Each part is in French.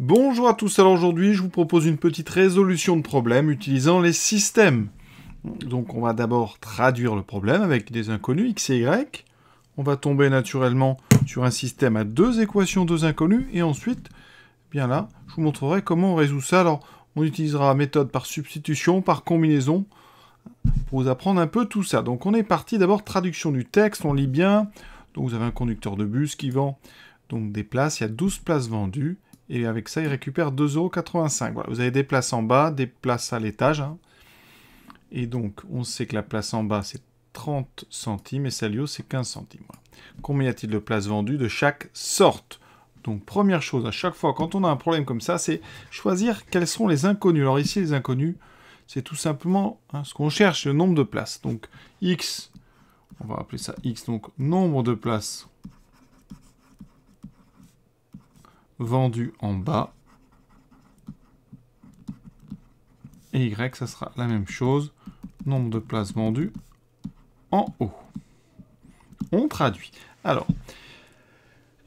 Bonjour à tous, alors aujourd'hui je vous propose une petite résolution de problème utilisant les systèmes. Donc on va d'abord traduire le problème avec des inconnus x et y. On va tomber naturellement sur un système à deux équations, deux inconnus. et ensuite, eh bien là, je vous montrerai comment on résout ça. Alors on utilisera la méthode par substitution, par combinaison, pour vous apprendre un peu tout ça. Donc on est parti d'abord traduction du texte, on lit bien. Donc vous avez un conducteur de bus qui vend donc des places, il y a 12 places vendues, et avec ça, il récupère 2,85€. Voilà, vous avez des places en bas, des places à l'étage. Hein. Et donc, on sait que la place en bas, c'est 30 centimes et celle c'est 15 centimes. Combien y a-t-il de places vendues de chaque sorte Donc, première chose, à chaque fois, quand on a un problème comme ça, c'est choisir quels sont les inconnus. Alors ici, les inconnus, c'est tout simplement hein, ce qu'on cherche, le nombre de places. Donc, X, on va appeler ça X, donc nombre de places vendu en bas. Et Y, ça sera la même chose. Nombre de places vendues en haut. On traduit. Alors,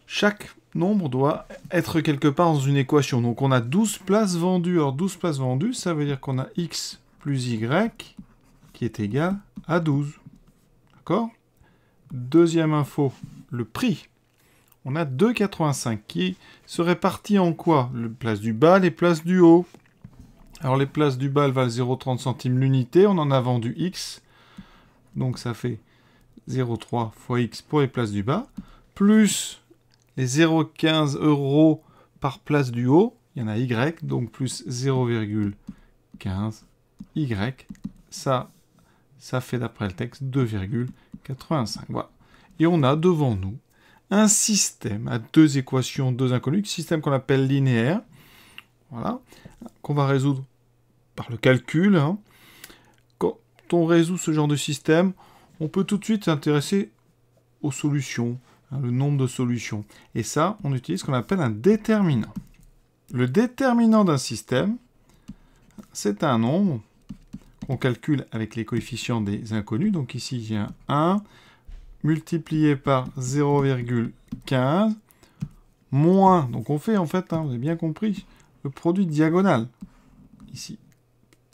chaque nombre doit être quelque part dans une équation. Donc on a 12 places vendues. Or, 12 places vendues, ça veut dire qu'on a x plus y qui est égal à 12. D'accord Deuxième info, le prix on a 2,85 qui se répartit en quoi Les places du bas, les places du haut. Alors les places du bas, elles valent 0,30 centimes l'unité. On en a vendu X. Donc ça fait 0,3 fois X pour les places du bas. Plus les 0,15 euros par place du haut. Il y en a Y, donc plus 0,15 Y. Ça, ça fait d'après le texte 2,85. Et on a devant nous un système à deux équations, deux inconnues, système qu'on appelle linéaire, voilà, qu'on va résoudre par le calcul. Hein. Quand on résout ce genre de système, on peut tout de suite s'intéresser aux solutions, hein, le nombre de solutions. Et ça, on utilise ce qu'on appelle un déterminant. Le déterminant d'un système, c'est un nombre qu'on calcule avec les coefficients des inconnus. Donc ici, j'ai un 1, multiplié par 0,15 moins, donc on fait en fait, hein, vous avez bien compris, le produit diagonal, ici.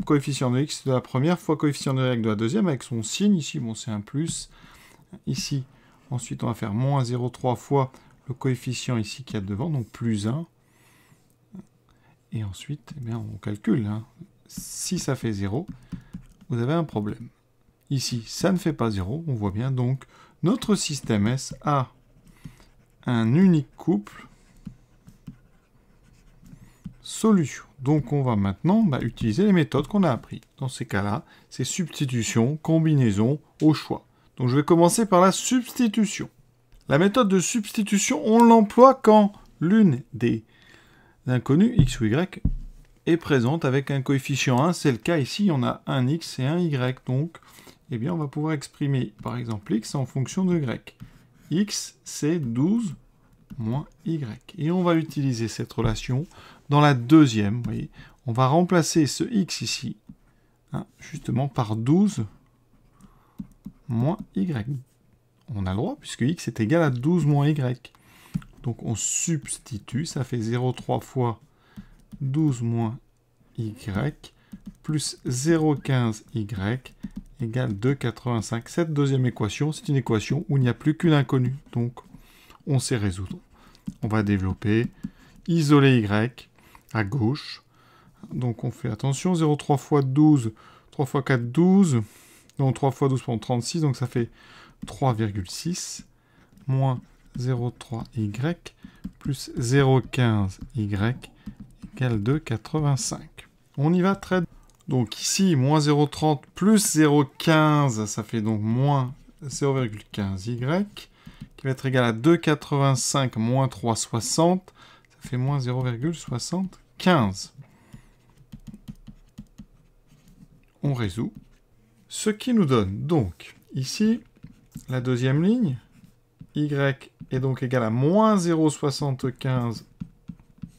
Coefficient de x de la première fois coefficient de y de la deuxième, avec son signe ici, bon c'est un plus, ici. Ensuite on va faire moins 0,3 fois le coefficient ici qu'il y a devant, donc plus 1. Et ensuite, eh bien, on calcule. Hein. Si ça fait 0, vous avez un problème. Ici, ça ne fait pas 0, on voit bien, donc notre système S a un unique couple solution. Donc on va maintenant bah, utiliser les méthodes qu'on a apprises. Dans ces cas-là, c'est substitution, combinaison, au choix. Donc je vais commencer par la substitution. La méthode de substitution, on l'emploie quand l'une des inconnues x ou y est présente avec un coefficient 1. C'est le cas ici, on a un x et un y. Donc eh on va pouvoir exprimer par exemple x en fonction de y. x c'est 12 moins y. Et on va utiliser cette relation dans la deuxième, On va remplacer ce x ici, hein, justement par 12 moins y. On a le droit, puisque x est égal à 12 moins y. Donc on substitue, ça fait 0,3 fois 12 moins y, plus 0,15y égale 2,85. Cette deuxième équation, c'est une équation où il n'y a plus qu'une inconnue. Donc, on sait résoudre. On va développer, isoler y à gauche. Donc, on fait attention, 0,3 fois 12, 3 fois 4, 12. Donc, 3 fois 12 36, donc ça fait 3,6 moins 0,3y plus 0,15y égale 2,85. On y va très donc ici, moins 0,30 plus 0,15, ça fait donc moins 0,15y, qui va être égal à 2,85 moins 3,60, ça fait moins 0,75. On résout. Ce qui nous donne donc ici la deuxième ligne, y est donc égal à moins 0,75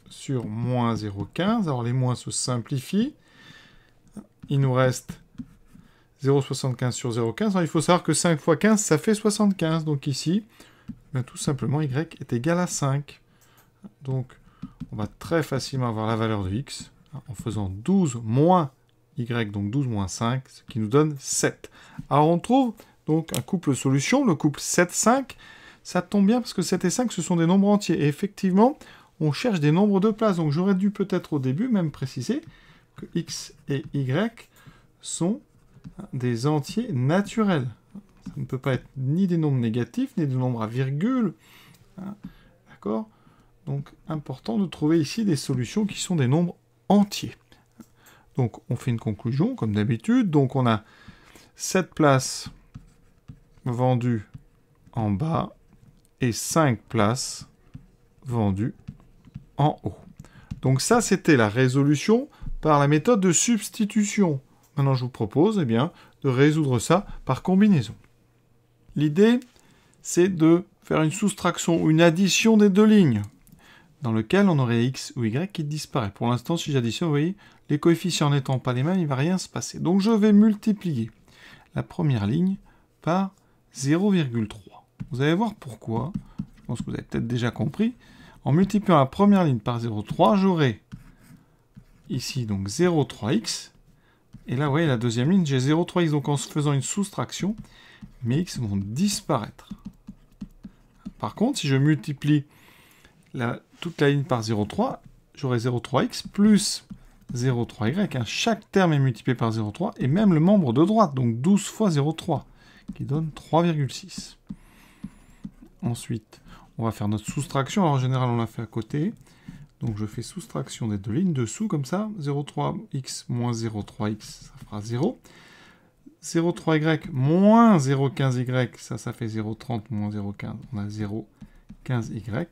sur moins 0,15. Alors les moins se simplifient il nous reste 0,75 sur 0,15. il faut savoir que 5 fois 15, ça fait 75. Donc ici, ben, tout simplement, y est égal à 5. Donc, on va très facilement avoir la valeur de x hein, en faisant 12 moins y, donc 12 moins 5, ce qui nous donne 7. Alors, on trouve donc un couple solution, le couple 7-5. Ça tombe bien parce que 7 et 5, ce sont des nombres entiers. Et effectivement, on cherche des nombres de places. Donc, j'aurais dû peut-être au début même préciser que x et y sont des entiers naturels. Ça ne peut pas être ni des nombres négatifs, ni des nombres à virgule. Hein, d'accord Donc, important de trouver ici des solutions qui sont des nombres entiers. Donc, on fait une conclusion, comme d'habitude. Donc, on a 7 places vendues en bas et 5 places vendues en haut. Donc ça, c'était la résolution par la méthode de substitution. Maintenant, je vous propose eh bien, de résoudre ça par combinaison. L'idée, c'est de faire une soustraction ou une addition des deux lignes, dans lequel on aurait x ou y qui disparaît. Pour l'instant, si j'additionne, vous voyez, les coefficients n'étant pas les mêmes, il ne va rien se passer. Donc je vais multiplier la première ligne par 0,3. Vous allez voir pourquoi. Je pense que vous avez peut-être déjà compris. En multipliant la première ligne par 0,3, j'aurai ici donc 0,3x. Et là, vous voyez, la deuxième ligne, j'ai 0,3x. Donc en faisant une soustraction, mes x vont disparaître. Par contre, si je multiplie toute la ligne par 0,3, j'aurai 0,3x plus 0,3y. Hein, chaque terme est multiplié par 0,3 et même le membre de droite, donc 12 fois 0,3, qui donne 3,6. Ensuite, on va faire notre soustraction. Alors, en général, on la fait à côté. Donc je fais soustraction des deux lignes, dessous comme ça, 0,3x moins 0,3x, ça fera 0. 0,3y moins 0,15y, ça, ça fait 0,30 moins 0,15, on a 0,15y.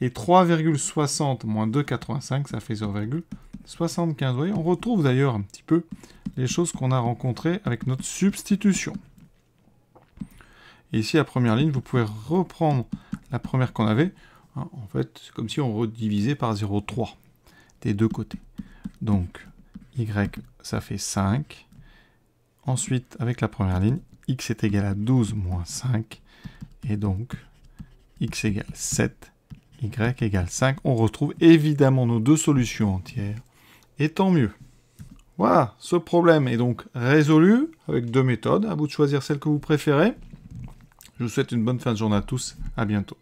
Et 3,60 moins 2,85, ça fait 0,75. Vous voyez, on retrouve d'ailleurs un petit peu les choses qu'on a rencontrées avec notre substitution. Et ici, la première ligne, vous pouvez reprendre la première qu'on avait. Hein, en fait, c'est comme si on redivisait par 0,3 des deux côtés. Donc, y, ça fait 5. Ensuite, avec la première ligne, x est égal à 12 moins 5. Et donc, x égale 7, y égale 5. On retrouve évidemment nos deux solutions entières. Et tant mieux. Voilà, ce problème est donc résolu avec deux méthodes. À vous de choisir celle que vous préférez. Je vous souhaite une bonne fin de journée à tous. À bientôt.